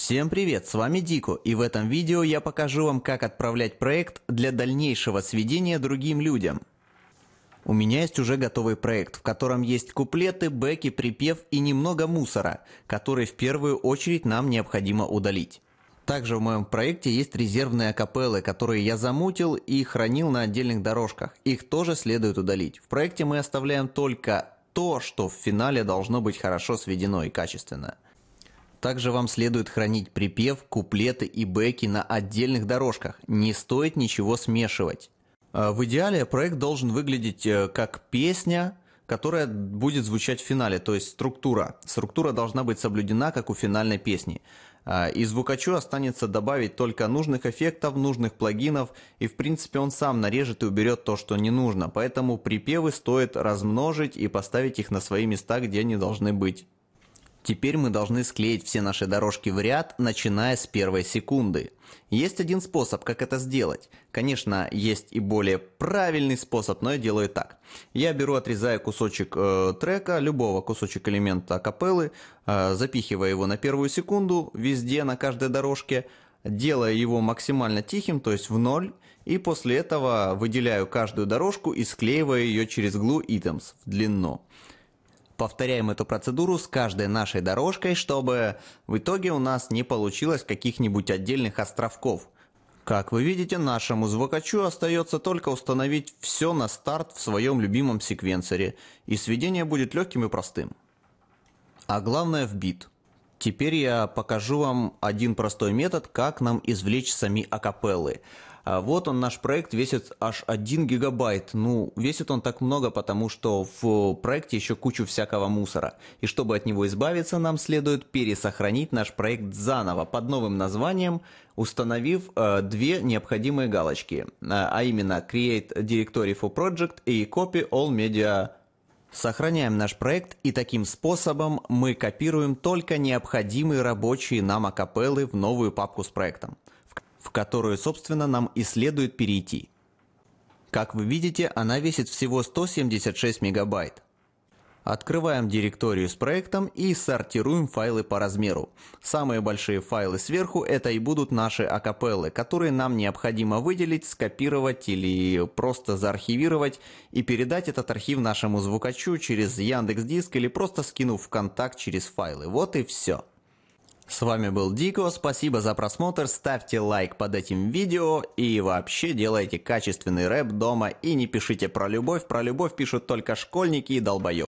Всем привет, с вами Дико, и в этом видео я покажу вам, как отправлять проект для дальнейшего сведения другим людям. У меня есть уже готовый проект, в котором есть куплеты, бэки, припев и немного мусора, который в первую очередь нам необходимо удалить. Также в моем проекте есть резервные акапеллы, которые я замутил и хранил на отдельных дорожках. Их тоже следует удалить. В проекте мы оставляем только то, что в финале должно быть хорошо сведено и качественно. Также вам следует хранить припев, куплеты и бэки на отдельных дорожках. Не стоит ничего смешивать. А, в идеале проект должен выглядеть э, как песня, которая будет звучать в финале, то есть структура. Структура должна быть соблюдена, как у финальной песни. А, и звукачу останется добавить только нужных эффектов, нужных плагинов, и в принципе он сам нарежет и уберет то, что не нужно. Поэтому припевы стоит размножить и поставить их на свои места, где они должны быть. Теперь мы должны склеить все наши дорожки в ряд, начиная с первой секунды. Есть один способ, как это сделать. Конечно, есть и более правильный способ, но я делаю так. Я беру, отрезаю кусочек э, трека, любого кусочек элемента капеллы, э, запихивая его на первую секунду, везде, на каждой дорожке, делая его максимально тихим, то есть в ноль, и после этого выделяю каждую дорожку и склеиваю ее через glue items в длину повторяем эту процедуру с каждой нашей дорожкой, чтобы в итоге у нас не получилось каких-нибудь отдельных островков. Как вы видите, нашему звукачу остается только установить все на старт в своем любимом секвенсоре, и сведение будет легким и простым. А главное в бит. Теперь я покажу вам один простой метод, как нам извлечь сами акапеллы. А, вот он, наш проект весит аж 1 гигабайт. Ну, весит он так много, потому что в проекте еще кучу всякого мусора. И чтобы от него избавиться, нам следует пересохранить наш проект заново под новым названием, установив э, две необходимые галочки, а, а именно Create Directory for Project и Copy All Media Сохраняем наш проект, и таким способом мы копируем только необходимые рабочие нам акапеллы в новую папку с проектом, в которую, собственно, нам и следует перейти. Как вы видите, она весит всего 176 мегабайт. Открываем директорию с проектом и сортируем файлы по размеру. Самые большие файлы сверху это и будут наши акапеллы, которые нам необходимо выделить, скопировать или просто заархивировать и передать этот архив нашему звукачу через Яндекс Диск или просто скинув в контакт через файлы. Вот и все. С вами был Дико, спасибо за просмотр, ставьте лайк под этим видео и вообще делайте качественный рэп дома и не пишите про любовь, про любовь пишут только школьники и долбоёб.